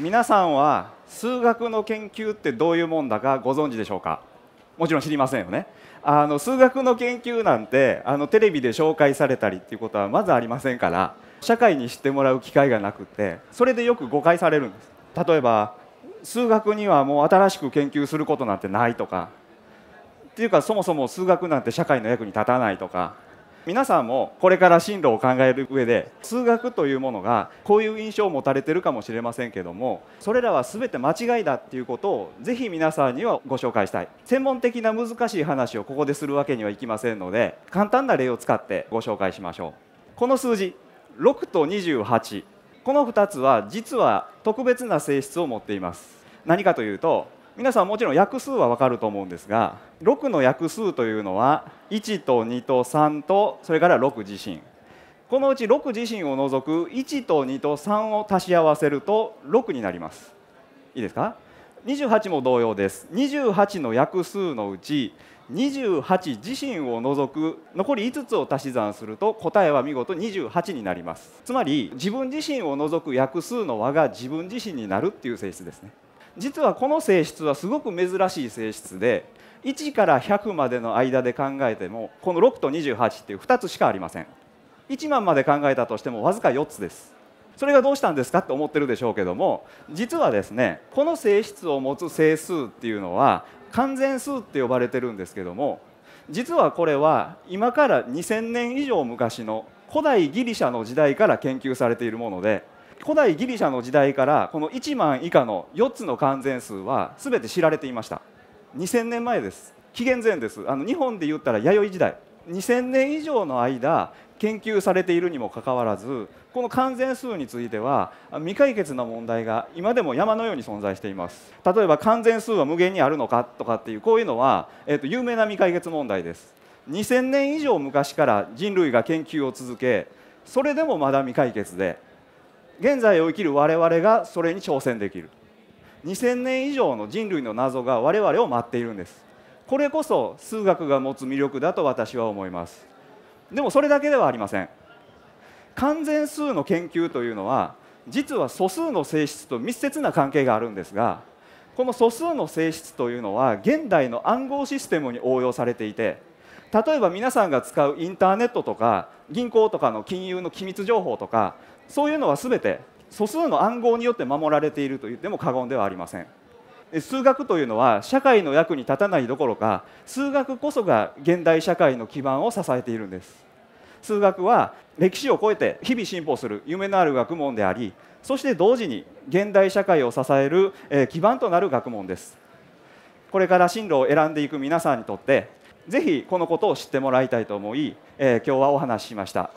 皆さんは数学の研究ってどういうもんだかご存知でしょうかもちろん知りませんよねあの数学の研究なんてあのテレビで紹介されたりっていうことはまずありませんから社会に知ってもらう機会がなくてそれでよく誤解されるんです例えば数学にはもう新しく研究することなんてないとかっていうかそもそも数学なんて社会の役に立たないとか皆さんもこれから進路を考える上で数学というものがこういう印象を持たれてるかもしれませんけどもそれらは全て間違いだっていうことをぜひ皆さんにはご紹介したい専門的な難しい話をここでするわけにはいきませんので簡単な例を使ってご紹介しましょうこの数字6と28この2つは実は特別な性質を持っています何かというと皆さんもちろん約数は分かると思うんですが6の約数というのは1と2と3とそれから6自身このうち6自身を除く1と2と3を足し合わせると6になりますいいですか28も同様です28の約数のうち28自身を除く残り5つを足し算すると答えは見事28になりますつまり自分自身を除く約数の和が自分自身になるっていう性質ですね実はこの性質はすごく珍しい性質で1から100までの間で考えてもこの6と28っていう2つしかありません1万まで考えたとしてもわずか4つですそれがどうしたんですかって思ってるでしょうけども実はですねこの性質を持つ整数っていうのは完全数って呼ばれてるんですけども実はこれは今から2000年以上昔の古代ギリシャの時代から研究されているもので古代ギリシャの時代からこの1万以下の4つの完全数は全て知られていました2000年前です紀元前ですあの日本で言ったら弥生時代2000年以上の間研究されているにもかかわらずこの完全数については未解決な問題が今でも山のように存在しています例えば完全数は無限にあるのかとかっていうこういうのは、えっと有名な未解決問題です2000年以上昔から人類が研究を続けそれでもまだ未解決で現在を生きる我々がそれに挑戦できる2000年以上の人類の謎が我々を待っているんですこれこそ数学が持つ魅力だと私は思いますでもそれだけではありません完全数の研究というのは実は素数の性質と密接な関係があるんですがこの素数の性質というのは現代の暗号システムに応用されていて例えば皆さんが使うインターネットとか銀行とかの金融の機密情報とかそういうのはべて素数の暗号によって守られていると言っても過言ではありません数学というのは社会の役に立たないどころか数学こそが現代社会の基盤を支えているんです数学は歴史を超えて日々進歩する夢のある学問でありそして同時に現代社会を支える、え基盤となる学問ですこれから進路を選んでいく皆さんにとってぜひこのことを知ってもらいたいと思い、え今日はお話ししました。